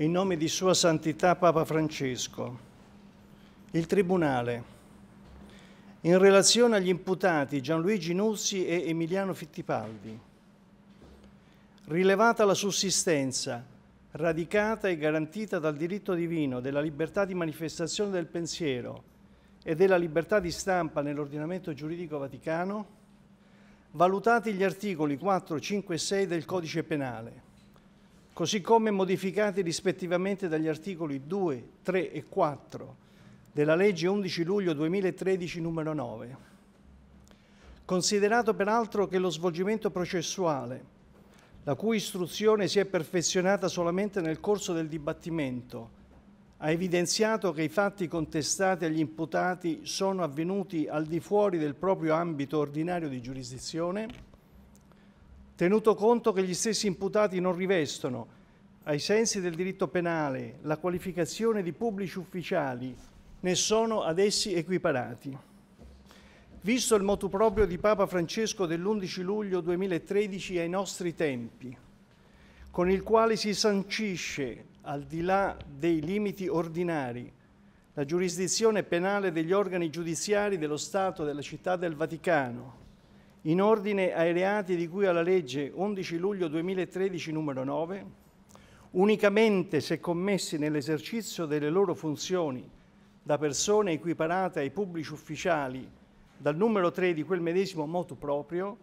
in nome di Sua Santità Papa Francesco. Il Tribunale. In relazione agli imputati Gianluigi Nuzzi e Emiliano Fittipaldi. Rilevata la sussistenza, radicata e garantita dal diritto divino della libertà di manifestazione del pensiero e della libertà di stampa nell'ordinamento giuridico vaticano, valutati gli articoli 4, 5 e 6 del codice penale così come modificati rispettivamente dagli articoli 2, 3 e 4 della legge 11 luglio 2013 numero 9. Considerato peraltro che lo svolgimento processuale, la cui istruzione si è perfezionata solamente nel corso del dibattimento, ha evidenziato che i fatti contestati agli imputati sono avvenuti al di fuori del proprio ambito ordinario di giurisdizione, tenuto conto che gli stessi imputati non rivestono, ai sensi del diritto penale, la qualificazione di pubblici ufficiali, ne sono ad essi equiparati. Visto il motu proprio di Papa Francesco dell'11 luglio 2013 ai nostri tempi, con il quale si sancisce, al di là dei limiti ordinari, la giurisdizione penale degli organi giudiziari dello Stato della Città del Vaticano, in ordine ai reati di cui alla legge 11 luglio 2013 numero 9, unicamente se commessi nell'esercizio delle loro funzioni da persone equiparate ai pubblici ufficiali dal numero 3 di quel medesimo motu proprio,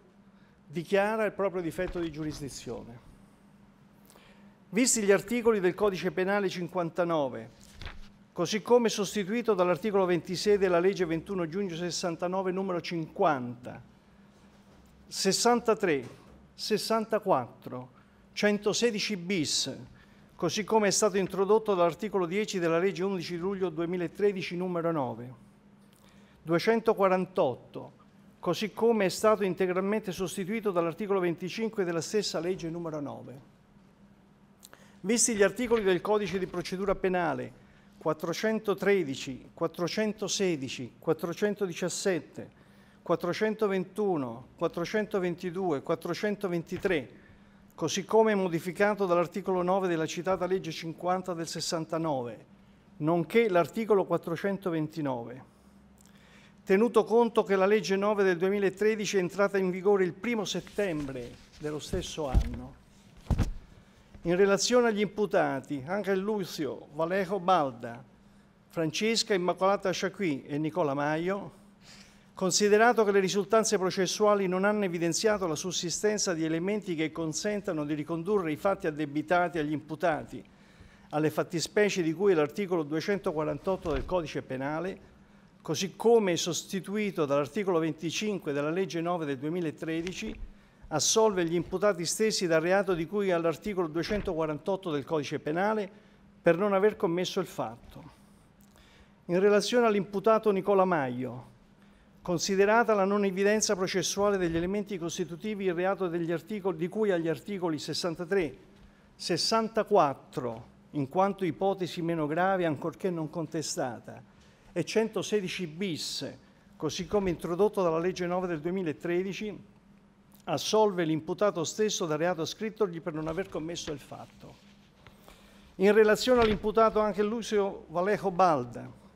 dichiara il proprio difetto di giurisdizione. Visti gli articoli del codice penale 59, così come sostituito dall'articolo 26 della legge 21 giugno 69 numero 50, 63, 64, 116 bis, così come è stato introdotto dall'articolo 10 della legge 11 luglio 2013 numero 9, 248, così come è stato integralmente sostituito dall'articolo 25 della stessa legge numero 9. Visti gli articoli del codice di procedura penale 413, 416, 417, 421, 422, 423, così come modificato dall'articolo 9 della citata legge 50 del 69, nonché l'articolo 429. Tenuto conto che la legge 9 del 2013 è entrata in vigore il 1 settembre dello stesso anno, in relazione agli imputati anche Lucio, Valejo Balda, Francesca Immacolata Sciacqui e Nicola Maio, considerato che le risultanze processuali non hanno evidenziato la sussistenza di elementi che consentano di ricondurre i fatti addebitati agli imputati, alle fattispecie di cui l'articolo 248 del Codice Penale, così come sostituito dall'articolo 25 della legge 9 del 2013, assolve gli imputati stessi dal reato di cui all'articolo 248 del Codice Penale per non aver commesso il fatto. In relazione all'imputato Nicola Maio, considerata la non evidenza processuale degli elementi costitutivi il reato articoli, di cui agli articoli 63, 64, in quanto ipotesi meno grave ancorché non contestata, e 116 bis, così come introdotto dalla legge 9 del 2013, assolve l'imputato stesso dal reato scrittogli per non aver commesso il fatto. In relazione all'imputato anche Lucio Valejo Balda,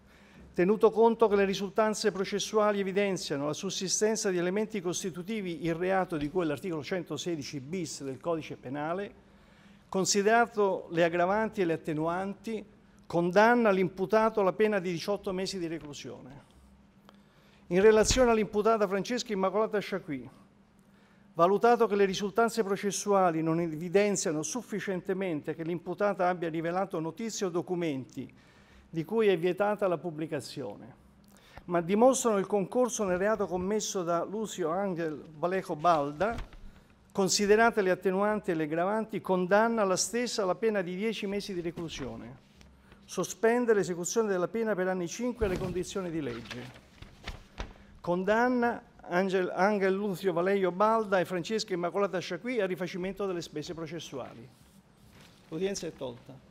tenuto conto che le risultanze processuali evidenziano la sussistenza di elementi costitutivi il reato di cui l'articolo 116 bis del codice penale, considerato le aggravanti e le attenuanti, condanna l'imputato alla pena di 18 mesi di reclusione. In relazione all'imputata Francesca Immacolata Sciacqui, valutato che le risultanze processuali non evidenziano sufficientemente che l'imputata abbia rivelato notizie o documenti di cui è vietata la pubblicazione, ma dimostrano il concorso nel reato commesso da Lucio Angel Valejo Balda, considerate le attenuanti e le gravanti, condanna la stessa alla pena di 10 mesi di reclusione, sospende l'esecuzione della pena per anni 5 alle condizioni di legge. Condanna Angel, Angel Lucio Valejo Balda e Francesca Immacolata Sciacqui al rifacimento delle spese processuali. L'udienza è tolta.